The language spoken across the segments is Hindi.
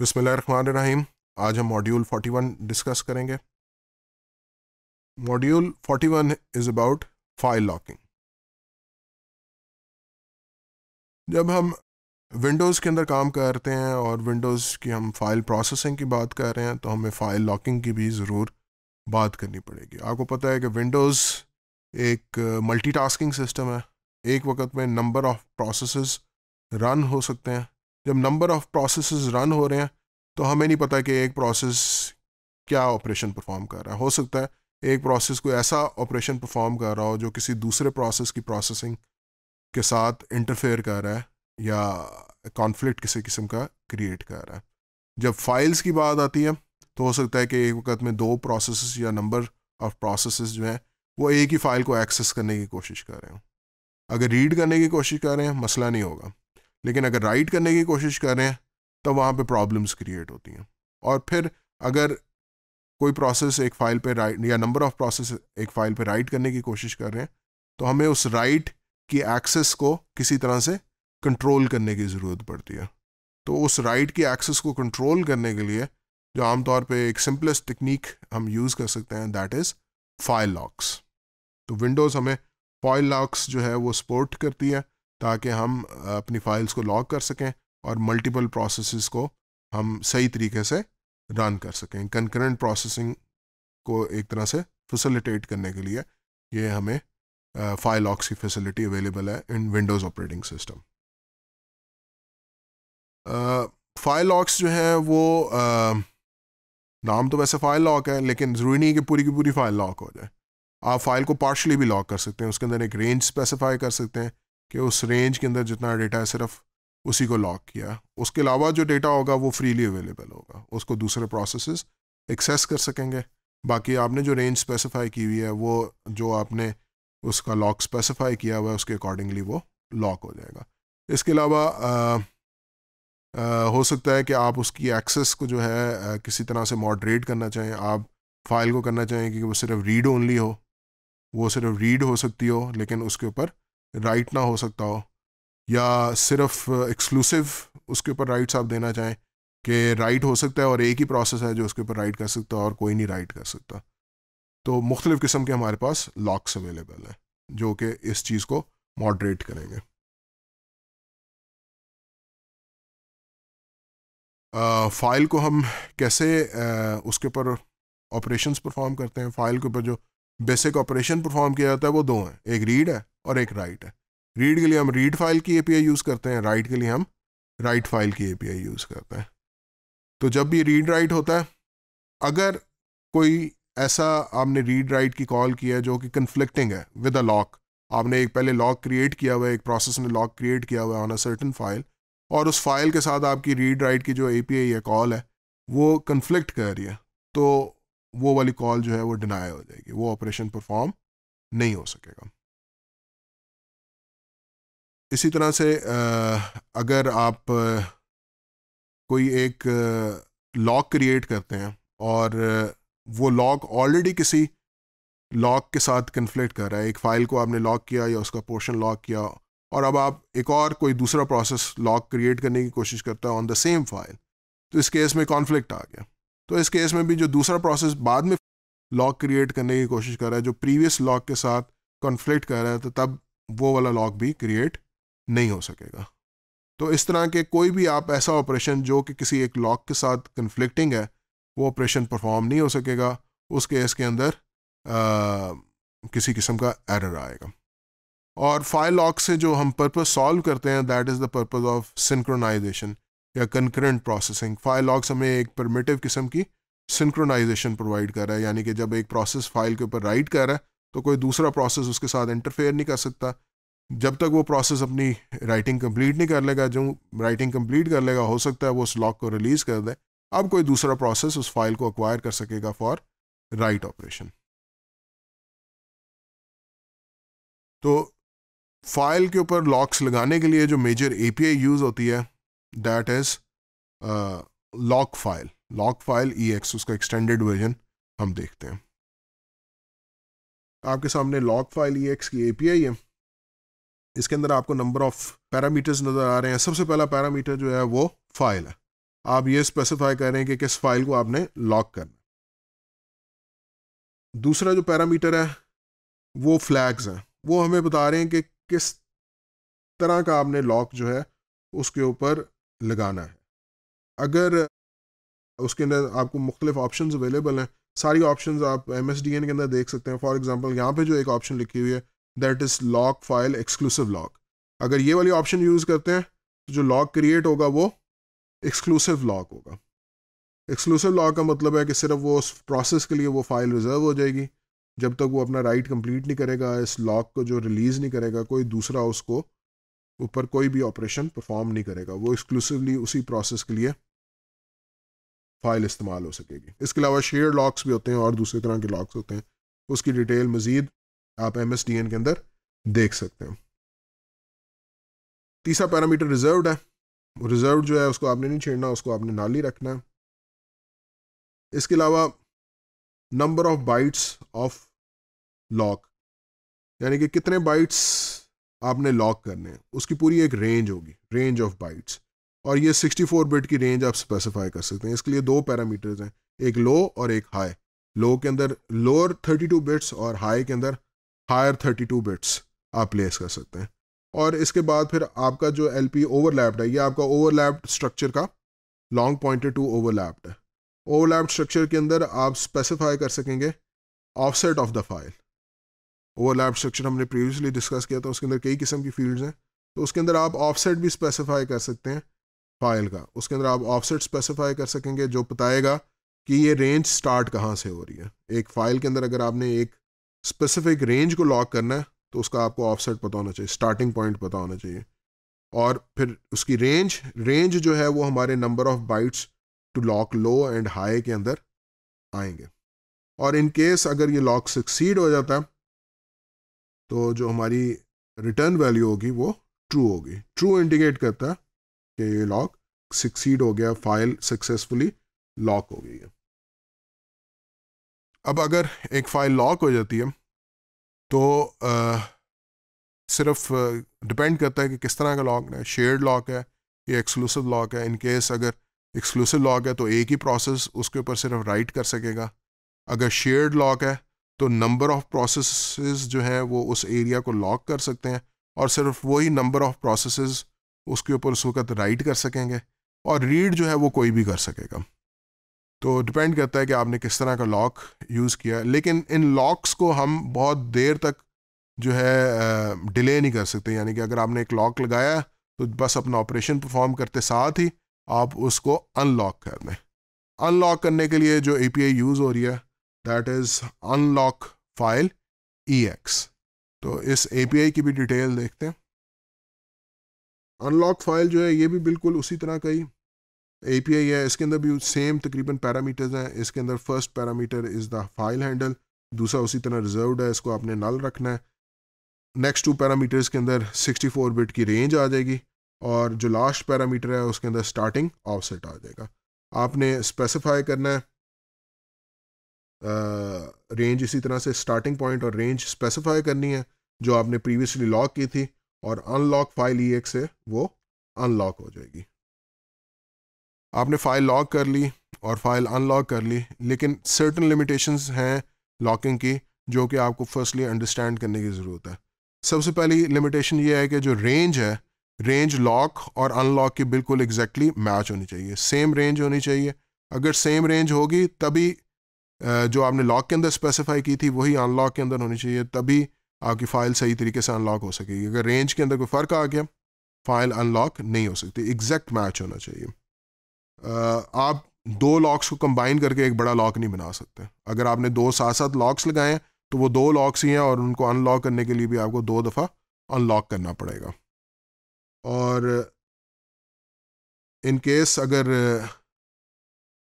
बिसमीम आज हम मॉड्यूल 41 डिस्कस करेंगे module 41 is about file locking जब हम विंडोज़ के अंदर काम करते हैं और विंडोज़ की हम फाइल प्रोसेसिंग की बात कर रहे हैं तो हमें फ़ाइल लॉकिंग की भी ज़रूर बात करनी पड़ेगी आपको पता है कि विंडोज़ एक मल्टीटास्किंग सिस्टम है एक वक्त में नंबर ऑफ़ प्रोसेसेस रन हो सकते हैं जब नंबर ऑफ प्रोसेस रन हो रहे हैं तो हमें नहीं पता कि एक प्रोसेस क्या ऑपरेशन परफॉर्म कर रहा है हो सकता है एक प्रोसेस को ऐसा ऑपरेशन परफॉर्म कर रहा हो जो किसी दूसरे प्रोसेस की प्रोसेसिंग के साथ इंटरफेयर कर रहा है या कॉन्फ्लिक्ट किसी किस्म का क्रिएट कर रहा है जब फाइल्स की बात आती है तो हो सकता है कि एक वक्त में दो प्रोसेस या नंबर ऑफ प्रोसेस जो हैं वो एक ही फाइल को एक्सेस करने की कोशिश कर रहे हैं अगर रीड करने की कोशिश कर रहे हैं मसला नहीं होगा लेकिन अगर राइट करने की कोशिश कर रहे हैं तो वहाँ पे प्रॉब्लम्स क्रिएट होती हैं और फिर अगर कोई प्रोसेस एक फाइल पे राइट या नंबर ऑफ प्रोसेस एक फाइल पे राइट करने की कोशिश कर रहे हैं तो हमें उस राइट की एक्सेस को किसी तरह से कंट्रोल करने की ज़रूरत पड़ती है तो उस राइट की एक्सेस को कंट्रोल करने के लिए जो आमतौर पर एक सिंपलेस्ट टेक्निक हम यूज़ कर सकते हैं दैट इज़ फाइल लॉक्स तो विंडोज़ हमें फाइल लॉक्स जो है वो सपोर्ट करती है ताकि हम अपनी फाइल्स को लॉक कर सकें और मल्टीपल प्रोसेस को हम सही तरीके से रन कर सकें कंकरेंट प्रोसेसिंग को एक तरह से फैसिलिटेट करने के लिए ये हमें फाइल लॉक्स की फैसिलिटी अवेलेबल है in Windows operating system file locks जो हैं वो uh, नाम तो वैसे फाइल लॉक है लेकिन ज़रूरी नहीं कि पूरी की पूरी फाइल लॉक हो जाए आप फाइल को पार्शली भी लॉक कर सकते हैं उसके अंदर एक रेंज स्पेसिफाई कर सकते हैं कि उस रेंज के अंदर जितना डेटा है सिर्फ उसी को लॉक किया उसके अलावा जो डेटा होगा वो फ्रीली अवेलेबल होगा उसको दूसरे प्रोसेस एक्सेस कर सकेंगे बाकी आपने जो रेंज स्पेसिफाई की हुई है वो जो आपने उसका लॉक स्पेसिफाई किया हुआ है उसके अकॉर्डिंगली वो लॉक हो जाएगा इसके अलावा हो सकता है कि आप उसकी एक्सेस को जो है आ, किसी तरह से मॉडरेट करना चाहें आप फाइल को करना चाहें कि वो सिर्फ रीड ओनली हो वो सिर्फ रीड हो सकती हो लेकिन उसके ऊपर राइट ना हो सकता हो या सिर्फ एक्सक्लूसिव uh, उसके ऊपर राइट्स आप देना चाहें कि राइट हो सकता है और एक ही प्रोसेस है जो उसके ऊपर राइट कर सकता है और कोई नहीं राइट कर सकता तो मुख्तलिफ़ किस्म के हमारे पास लॉक्स अवेलेबल हैं जो कि इस चीज़ को मॉडरेट करेंगे फाइल को हम कैसे उसके ऊपर ऑपरेशंस परफॉर्म करते हैं फाइल के ऊपर जो बेसिक ऑपरेशन परफॉर्म किया जाता है वो दो हैं एक रीड है और एक राइट है रीड के लिए हम रीड फाइल की एपीआई यूज़ करते हैं राइट के लिए हम राइट फाइल की एपीआई यूज़ करते हैं तो जब भी रीड राइट होता है अगर कोई ऐसा आपने रीड राइट की कॉल किया है जो कि कन्फ्लिक्टिंग है विद अ लॉक आपने एक पहले लॉक क्रिएट किया हुआ है एक प्रोसेस ने लॉक क्रिएट किया हुआ है ऑन अ सर्टन फाइल और उस फाइल के साथ आपकी रीड राइट की जो ए पी आई कॉल है वो कन्फ्लिक्ट कर रही है तो वो वाली कॉल जो है वो डिनाई हो जाएगी वो ऑपरेशन परफॉर्म नहीं हो सकेगा इसी तरह से अगर आप कोई एक लॉक क्रिएट करते हैं और वो लॉक ऑलरेडी किसी लॉक के साथ कन्फ्लिक्ट कर रहा है एक फ़ाइल को आपने लॉक किया या उसका पोर्शन लॉक किया और अब आप एक और कोई दूसरा प्रोसेस लॉक क्रिएट करने की कोशिश करता है ऑन द सेम फाइल तो इस केस में कॉन्फ्लिक्ट आ गया तो इस केस में भी जो दूसरा प्रोसेस बाद में लॉक क्रिएट करने की कोशिश कर रहा है जो प्रीवियस लॉक के साथ कॉन्फ्लिक्ट कर रहा है तो तब वो वाला लॉक भी क्रिएट नहीं हो सकेगा तो इस तरह के कोई भी आप ऐसा ऑपरेशन जो कि किसी एक लॉक के साथ कन्फ्लिक्टिंग है वो ऑपरेशन परफॉर्म नहीं हो सकेगा उस केस के अंदर आ, किसी किस्म का एरर आएगा और फाइल लॉक से जो हम पर्पस सॉल्व करते हैं that is the purpose of synchronization या कंकरेंट प्रोसेसिंग फाइल लॉग्स हमें एक परमिटिव किस्म की सिंक्रोनाइजेशन प्रोवाइड कर रहा है यानी कि जब एक प्रोसेस फाइल के ऊपर राइट कर रहा है तो कोई दूसरा प्रोसेस उसके साथ इंटरफेयर नहीं कर सकता जब तक वो प्रोसेस अपनी राइटिंग कंप्लीट नहीं कर लेगा जो राइटिंग कंप्लीट कर लेगा हो सकता है वो उस लॉक को रिलीज़ कर दे अब कोई दूसरा प्रोसेस उस फाइल को अक्वायर कर सकेगा फॉर राइट ऑपरेशन तो फाइल के ऊपर लॉक्स लगाने के लिए जो मेजर एपीआई यूज़ होती है that is lock file lock file E X उसका एक्सटेंडेड वर्जन हम देखते हैं आपके सामने लॉक फाइल ई एक्स की एपीआई है इसके अंदर आपको नंबर ऑफ पैरामीटर्स नज़र आ रहे हैं सबसे पहला पैरामीटर जो है वो फाइल है आप ये स्पेसिफाई कर रहे हैं कि किस फाइल को आपने लॉक करना दूसरा जो पैरामीटर है वो फ्लैग्स हैं वो हमें बता रहे हैं कि किस तरह का आपने लॉक जो है उसके ऊपर लगाना है अगर उसके अंदर आपको मुख्तलिफ ऑप्शन अवेलेबल हैं सारी ऑप्शन आप एम एस डी एन के अंदर देख सकते हैं फॉर एग्जाम्पल यहाँ पर जो एक ऑप्शन लिखी हुई है that is lock file exclusive lock अगर ये वाली ऑप्शन यूज़ करते हैं तो जो लॉक क्रिएट होगा वो एक्सक्लूसिव लॉक होगा एक्सक्लूसिव लॉक का मतलब है कि सिर्फ वो उस प्रोसेस के लिए वो फाइल रिजर्व हो जाएगी जब तक वो अपना राइट कंप्लीट नहीं करेगा इस लॉक को जो रिलीज़ नहीं करेगा कोई दूसरा उसको ऊपर कोई भी ऑपरेशन परफॉर्म नहीं करेगा वो एक्सक्लूसिवली उसी प्रोसेस के लिए फाइल इस्तेमाल हो सकेगी इसके अलावा शेयर लॉक्स भी होते हैं और दूसरे तरह के लॉक्स होते हैं उसकी डिटेल मज़ीद आप एम के अंदर देख सकते हैं तीसरा पैरामीटर रिजर्व्ड है रिजर्व जो है उसको आपने नहीं छेड़ना उसको आपने नाल ही रखना है इसके अलावा number of bytes of lock यानी कि कितने बाइट्स आपने लॉक करने हैं उसकी पूरी एक रेंज होगी रेंज ऑफ बाइट्स और ये 64 बिट की रेंज आप स्पेसिफाई कर सकते हैं इसके लिए दो पैरामीटर्स हैं एक लो और एक हाई लो के अंदर लोअर 32 बिट्स और हाई के अंदर हायर 32 बिट्स आप प्लेस कर सकते हैं और इसके बाद फिर आपका जो एल पी ओवरलैप्ड है ये आपका ओवरलैप्ड स्ट्रक्चर का लॉन्ग पॉइंटेड टू ओवरलैप्ड है ओवरलैप्ड स्ट्रक्चर के अंदर आप स्पेसिफाई कर सकेंगे offset of the file overlap structure हमने प्रीवियसली डिस्कस किया था उसके अंदर कई किस्म की फील्ड्स हैं तो उसके अंदर आप ऑफसेट भी स्पेसिफाई कर सकते हैं फाइल का उसके अंदर आप ऑफसेट स्पेसिफाई कर सकेंगे जो बताएगा कि ये रेंज स्टार्ट कहाँ से हो रही है एक फाइल के अंदर अगर आपने एक स्पेसिफिक रेंज को लॉक करना है तो उसका आपको ऑफसेट पता होना चाहिए स्टार्टिंग पॉइंट पता होना चाहिए और फिर उसकी रेंज रेंज जो है वो हमारे number of bytes to lock low and high के अंदर आएंगे और इन केस अगर ये लॉक सक्सीड हो जाता है तो जो हमारी रिटर्न वैल्यू होगी वो ट्रू होगी ट्रू इंडिकेट करता है कि ये लॉक सक्सीड हो गया फाइल सक्सेसफुली लॉक हो गई है अब अगर एक फ़ाइल लॉक हो जाती है तो आ, सिर्फ डिपेंड करता है कि किस तरह का लॉक है शेयर्ड लॉक है या एक्सक्लूसिव लॉक है इनकेस अगर एक्सक्लूसिव लॉक है तो एक ही प्रोसेस उसके ऊपर सिर्फ राइट कर सकेगा अगर शेयर्ड लॉक है तो नंबर ऑफ प्रोसेस जो हैं वो उस एरिया को लॉक कर सकते हैं और सिर्फ वही नंबर ऑफ प्रोसेस उसके ऊपर उस वक्त राइट कर सकेंगे और रीड जो है वो कोई भी कर सकेगा तो डिपेंड करता है कि आपने किस तरह का लॉक यूज़ किया लेकिन इन लॉक्स को हम बहुत देर तक जो है डिले नहीं कर सकते यानी कि अगर आपने एक लॉक लगाया तो बस अपना ऑपरेशन परफॉर्म करते साथ ही आप उसको अनलॉक कर दें अनलॉक करने के लिए जो ए यूज़ हो रही है that is unlock file X तो इस एपीआई की भी डिटेल देखते हैं अनलॉक फाइल जो है ये भी बिल्कुल उसी तरह का ही एपीआई है इसके अंदर भी सेम तकरीबन पैरामीटर्स हैं इसके अंदर first parameter is the file handle दूसरा उसी तरह रिजर्व्ड है इसको आपने नल रखना है नेक्स्ट टू पैरामीटर्स के अंदर 64 बिट की रेंज आ जाएगी और जो लास्ट पैरामीटर है उसके अंदर स्टार्टिंग ऑफसेट आ जाएगा आपने स्पेसिफाई करना है रेंज इसी तरह से स्टार्टिंग पॉइंट और रेंज स्पेसिफाई करनी है जो आपने प्रीवियसली लॉक की थी और अनलॉक फाइल ई से वो अनलॉक हो जाएगी आपने फाइल लॉक कर ली और फाइल अनलॉक कर ली लेकिन सर्टन लिमिटेशंस हैं लॉकिंग की जो कि आपको फर्स्टली अंडरस्टैंड करने की ज़रूरत है सबसे पहली लिमिटेशन ये है कि जो रेंज है रेंज लॉक और अनलॉक की बिल्कुल एग्जैक्टली exactly मैच होनी चाहिए सेम रेंज होनी चाहिए अगर सेम रेंज होगी तभी जो आपने लॉक के अंदर स्पेसिफाई की थी वही अनलॉक के अंदर होनी चाहिए तभी आपकी फ़ाइल सही तरीके से अनलॉक हो सकेगी अगर रेंज के अंदर कोई फ़र्क आ गया फ़ाइल अनलॉक नहीं हो सकती एग्जैक्ट मैच होना चाहिए आप दो लॉक्स को कंबाइन करके एक बड़ा लॉक नहीं बना सकते अगर आपने दो साथ साथ लॉक्स लगाए तो वो दो लॉक्स ही हैं और उनको अनलॉक करने के लिए भी आपको दो दफ़ा अनलॉक करना पड़ेगा और इन केस अगर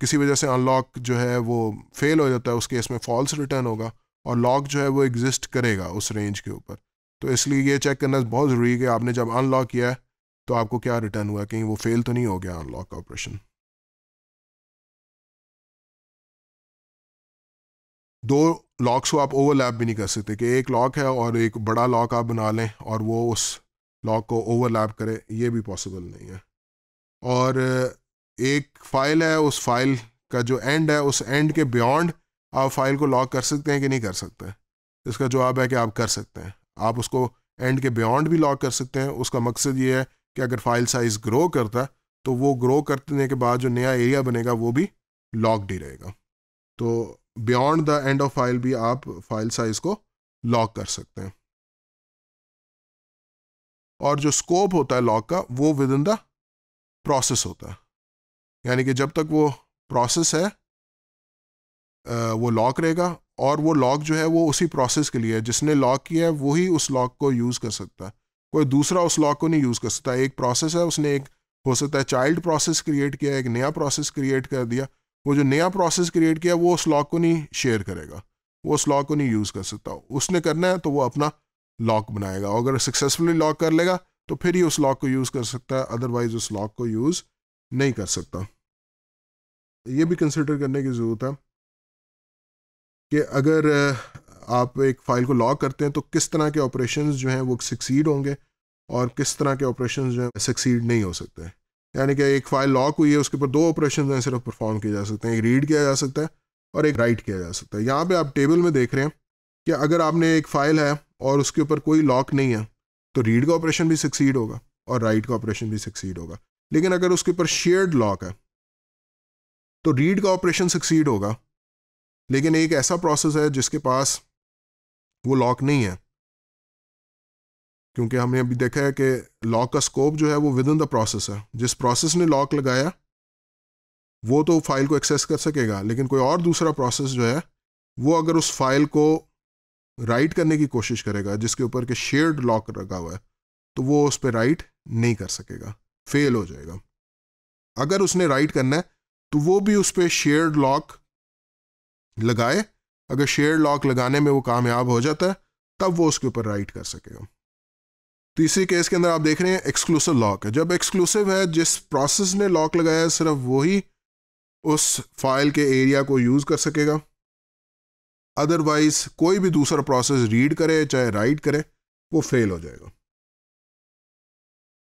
किसी वजह से अनलॉक जो है वो फेल हो जाता है उस केस में फॉल्स रिटर्न होगा और लॉक जो है वो एग्जिस्ट करेगा उस रेंज के ऊपर तो इसलिए ये चेक करना बहुत ज़रूरी है कि आपने जब अनलॉक किया है तो आपको क्या रिटर्न हुआ कहीं वो फेल तो नहीं हो गया अनलॉक का ऑपरेशन दो लॉक्स को आप ओवरलैप भी नहीं कर सकते कि एक लॉक है और एक बड़ा लॉक आप बना लें और वो उस लॉक को ओवरलैप करे ये भी पॉसिबल नहीं है और एक फाइल है उस फाइल का जो एंड है उस एंड के बियॉन्ड आप फाइल को लॉक कर सकते हैं कि नहीं कर सकते इसका जवाब है कि आप कर सकते हैं आप उसको एंड के बियॉन्ड भी लॉक कर सकते हैं उसका मकसद ये है कि अगर फाइल साइज़ ग्रो करता है तो वो ग्रो करने के बाद जो नया एरिया बनेगा वो भी लॉकड ही रहेगा तो beyond the end of file भी आप फाइल साइज़ को लॉक कर सकते हैं और जो स्कोप होता है लॉक का वो विद इन द प्रोसेस होता है यानी कि जब तक वो प्रोसेस है वो लॉक रहेगा और वो लॉक जो है वो उसी प्रोसेस के लिए है जिसने लॉक किया है वही उस लॉक को यूज़ कर सकता है कोई दूसरा उस लॉक को नहीं यूज़ कर सकता एक प्रोसेस है उसने एक हो सकता है चाइल्ड प्रोसेस क्रिएट किया एक नया प्रोसेस क्रिएट कर दिया वो जो नया प्रोसेस क्रिएट किया वो उस लॉक को नहीं शेयर करेगा वो उस लॉक को नहीं यूज़ कर सकता उसने करना है तो वो अपना लॉक बनाएगा अगर सक्सेसफुली लॉक कर लेगा तो फिर ही उस लॉक को यूज़ कर सकता है अदरवाइज़ उस लॉक को यूज़ नहीं कर सकता ये भी कंसिडर करने की ज़रूरत है कि अगर आप एक फ़ाइल को लॉक करते हैं तो किस तरह के ऑपरेशन जो हैं वो सक्सीड होंगे और किस तरह के ऑपरेशन जो हैं सक्सीड नहीं हो सकते यानी कि एक फ़ाइल लॉक हुई है उसके ऊपर दो ऑपरेशन हैं सिर्फ परफॉर्म किए जा सकते हैं एक रीड किया जा सकता है और एक राइट किया जा सकता है यहाँ पर आप टेबल में देख रहे हैं कि अगर आपने एक फ़ाइल है और उसके ऊपर कोई लॉक नहीं है तो रीड का ऑपरेशन भी सक्सीड होगा और राइट का ऑपरेशन भी सक्सीड होगा लेकिन अगर उसके ऊपर शेयर्ड लॉक है तो रीड का ऑपरेशन सक्सीड होगा लेकिन एक ऐसा प्रोसेस है जिसके पास वो लॉक नहीं है क्योंकि हमने अभी देखा है कि लॉक का स्कोप जो है वो विद इन द प्रोसेस है जिस प्रोसेस ने लॉक लगाया वो तो फाइल को एक्सेस कर सकेगा लेकिन कोई और दूसरा प्रोसेस जो है वो अगर उस फाइल को राइट करने की कोशिश करेगा जिसके ऊपर के शेयर्ड लॉक रखा हुआ है तो वो उस पर राइट नहीं कर सकेगा फेल हो जाएगा अगर उसने राइट करना है तो वो भी उस पर शेयर लॉक लगाए अगर शेयर लॉक लगाने में वो कामयाब हो जाता है तब वो उसके ऊपर राइट कर सकेगा तीसरी केस के अंदर आप देख रहे हैं एक्सक्लूसिव लॉक है जब एक्सक्लूसिव है जिस प्रोसेस ने लॉक लगाया है सिर्फ वही उस फाइल के एरिया को यूज़ कर सकेगा अदरवाइज कोई भी दूसरा प्रोसेस रीड करे चाहे राइट करे वो फेल हो जाएगा